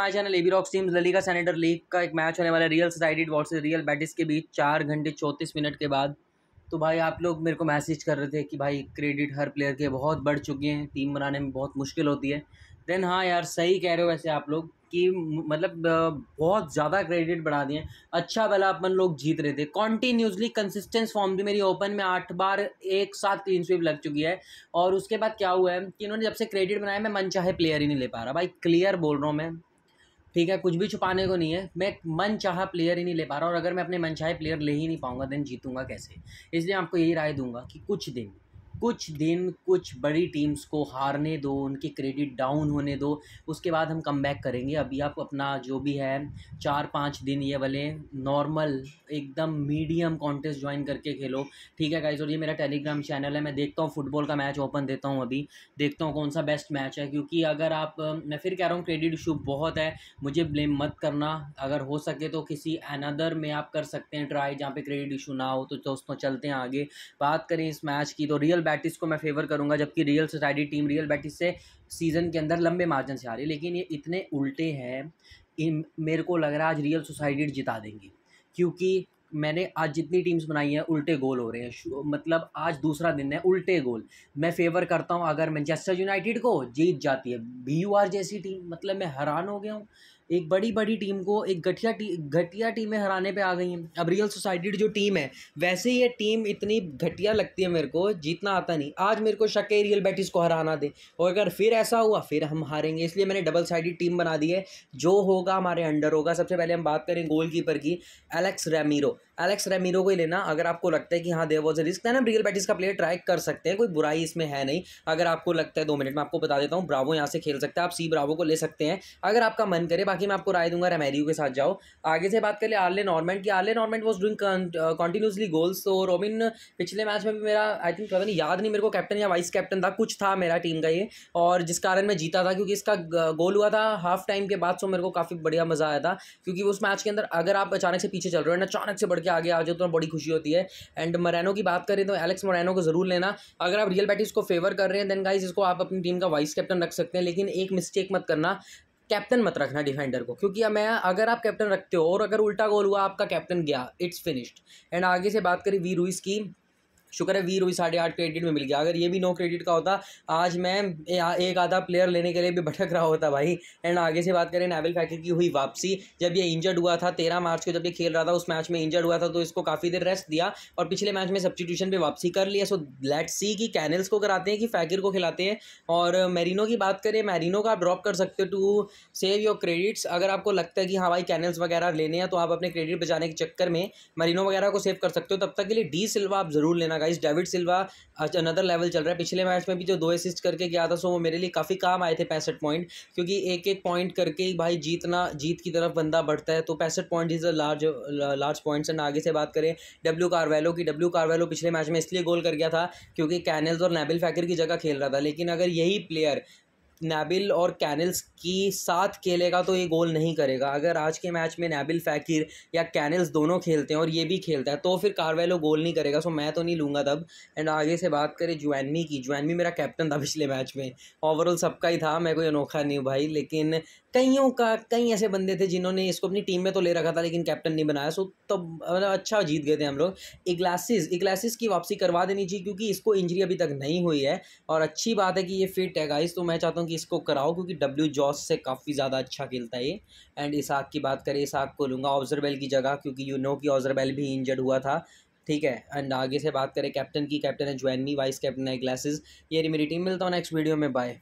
माई channel AB rocks team La Liga Santander league का एक match होने वाला है Real Sociedad versus Real Betis के बीच चार घंटे चौंतीस मिनट के बाद तो भाई आप लोग मेरे को मैसेज कर रहे थे कि भाई क्रेडिट हर प्लेयर के बहुत बढ़ चुके हैं टीम बनाने में बहुत मुश्किल होती है देन हाँ यार सही कह रहे हो वैसे आप लोग कि मतलब बहुत ज़्यादा क्रेडिट बढ़ा दिए अच्छा भला अपन लोग जीत रहे थे कॉन्टीन्यूसली कंसिस्टेंस फॉर्म थी मेरी ओपन में आठ बार एक साथ क्लीन स्वीप लग चुकी है और उसके बाद क्या हुआ है कि इन्होंने जब से क्रेडिट बनाया मैं मनचाहे प्लेयर ही नहीं ले पा रहा भाई क्लियर बोल रहा हूँ मैं ठीक है कुछ भी छुपाने को नहीं है मैं मन चाह प्लेयर ही नहीं ले पा रहा और अगर मैं अपने मन चाहे प्लेयर ले ही नहीं पाऊंगा देन जीतूंगा कैसे इसलिए आपको यही राय दूंगा कि कुछ दिन कुछ दिन कुछ बड़ी टीम्स को हारने दो उनके क्रेडिट डाउन होने दो उसके बाद हम कम बैक करेंगे अभी आप अपना जो भी है चार पाँच दिन ये वाले नॉर्मल एकदम मीडियम कॉन्टेस्ट ज्वाइन करके खेलो ठीक है गाइज और ये मेरा टेलीग्राम चैनल है मैं देखता हूँ फुटबॉल का मैच ओपन देता हूँ अभी देखता हूँ कौन सा बेस्ट मैच है क्योंकि अगर आप मैं फिर कह रहा हूँ क्रेडिट इशू बहुत है मुझे ब्लेम मत करना अगर हो सके तो किसी अनदर में आप कर सकते हैं ट्राई जहाँ पे क्रेडिट इशू ना हो तो दोस्तों चलते हैं आगे बात करें इस मैच की तो रियल बैटिस को मैं फेवर करूंगा जबकि Real Sociedad team Real Betis से सीज़न के अंदर लंबे मार्जिन से आ रही है लेकिन ये इतने उल्टे हैं इन मेरे को लग रहा है आज रियल सोसाइटी जिता देंगी क्योंकि मैंने आज जितनी टीम्स बनाई हैं उल्टे गोल हो रहे हैं मतलब आज दूसरा दिन है उल्टे गोल मैं फेवर करता हूँ अगर मैनचेस्टर यूनाइटेड को जीत जाती है बी यू आर जैसी टीम मतलब मैं हैरान हो गया हूँ एक बड़ी बड़ी टीम को एक घटिया टी घटिया टीमें हराने पे आ गई हैं अब रियल सोसाइटी जो टीम है वैसे ये टीम इतनी घटिया लगती है मेरे को जीतना आता नहीं आज मेरे को शक है रियल बैटिस को हराना दे और अगर फिर ऐसा हुआ फिर हम हारेंगे इसलिए मैंने डबल साइडेड टीम बना दी है जो होगा हमारे अंडर होगा सबसे पहले हम बात करें गोलकीपर की एलेक्स रेमीरो एलेक्स रेमिरो को ही लेना अगर आपको लगता है कि हाँ देर वॉज अ रिस्क है ना रियल बैटिस का प्लेयर ट्राई कर सकते हैं कोई बुराई इसमें है नहीं अगर आपको लगता है दो मिनट में आपको बता देता हूँ ब्रावो यहाँ से खेल सकते हैं आप सी ब्रावो को ले सकते हैं अगर आपका मन करे बाकी मैं आपको राय दूंगा रेमेरियो के साथ जाओ आगे से बात कर ले आर्ले नॉर्मेंट की आर्ले नॉर्मेंट वॉज डूइंग कंटिन्यूसली गोल्स तो रोमिन पिछले मैच में भी मेरा आई थिंक पता नहीं याद नहीं मेरे को कैप्टन या वाइस कैप्टन था कुछ था मेरा टीम का ये और जिस कारण मैं जीता था क्योंकि इसका गोल uh, हुआ था हाफ टाइम के बाद सो तो मेरे को काफ़ी बढ़िया मज़ा आया था क्योंकि उस मैच के अंदर अगर आप अचानक से पीछे चल रहे हो ना अचानक से बढ़ के आगे आ जाओ तो बड़ी खुशी होती है एंड मरैनो की बात करें तो एलेक्स मोरैनो को ज़रूर लेना अगर आप रियल बैटिस को फेवर कर रहे हैं देन गाइज इसको आप अपनी टीम का वाइस कैप्टन रख सकते हैं लेकिन एक मिस्टेक मत करना कैप्टन मत रखना डिफेंडर को क्योंकि मैं अगर आप कैप्टन रखते हो और अगर उल्टा गोल हुआ आपका कैप्टन गया इट्स फिनिश्ड एंड आगे से बात करें वी रूइस की शुक्र है वीर रूपी साढ़े आठ क्रेडिट में मिल गया अगर ये भी नो क्रेडिट का होता आज मैं एक आधा प्लेयर लेने के लिए भी भटक रहा होता भाई एंड आगे से बात करें नेवल फैकर की हुई वापसी जब ये इंजर्ड हुआ था तेरह मार्च को जब ये खेल रहा था उस मैच में इंजर्ड हुआ था तो इसको काफ़ी देर रेस्ट दिया और पिछले मैच में सब्सिट्यूशन पर वापसी कर लिया सो लेट सी की कैनल्स को कराते हैं कि फैकिर को खिलाते हैं और मेरीनो की बात करें मेरीनो का आप ड्रॉप कर सकते हो टू सेव योर क्रेडिट्स अगर आपको लगता है कि हाँ भाई कैनल्स वगैरह लेने हैं तो आप अपने क्रेडिट बचाने के चक्कर में मेरीनो वगैरह को सेव कर सकते हो तब तक के लिए डी सिल्वा आप ज़रूर लेना इस डेविड सिल्वा अनदर लेवल चल रहा है पिछले मैच में भी जो दो असिस्ट करके गया था सो वो मेरे लिए काफ़ी काम आए थे पैंसठ पॉइंट क्योंकि एक एक पॉइंट करके ही भाई जीतना जीत की तरफ बंदा बढ़ता है तो पैंसठ point is a large large points and आगे से बात करें डब्ल्यू कारवेलो की डब्ल्यू कारवेलो पिछले मैच में इसलिए गोल कर गया था क्योंकि कैनल्स और नैबिल फैकर की जगह खेल रहा था लेकिन अगर यही प्लेयर नैबिल और कैनल्स की साथ खेलेगा तो ये गोल नहीं करेगा अगर आज के मैच में नैबिल फ़ैकिर या कैनल्स दोनों खेलते हैं और ये भी खेलता है तो फिर कारवेलो गोल नहीं करेगा सो मैं तो नहीं लूँगा तब एंड आगे से बात करें जुआनमी की जुआनमी मेरा कैप्टन था पिछले मैच में ओवरऑल सबका ही था मैं कोई अनोखा नहीं भाई लेकिन कईयों का कई ऐसे बंदे थे जिन्होंने इसको अपनी टीम में तो ले रखा था लेकिन कैप्टन नहीं बनाया सो तब मतलब अच्छा जीत गए थे हम लोग इग्लासिस इग्लासिस की वापसी करवा देनी चाहिए क्योंकि इसको इंजरी अभी तक नहीं हुई है और अच्छी बात है कि ये फिट है गाइस तो मैं चाहता हूँ कि इसको कराओ क्योंकि डब्ल्यू जॉस से काफ़ी ज़्यादा अच्छा खेलता है ये एंड आग की बात करें आग को लूँगा ऑब्जरबेल की जगह क्योंकि यू नो कि ऑब्जरबेल भी इंजर्ड हुआ था ठीक है एंड आगे से बात करें कैप्टन की कैप्टन है ज्वानी वाइस कैप्टन है ग्लासेस ये मेरी टीम मिलता हूँ नेक्स्ट वीडियो में बाय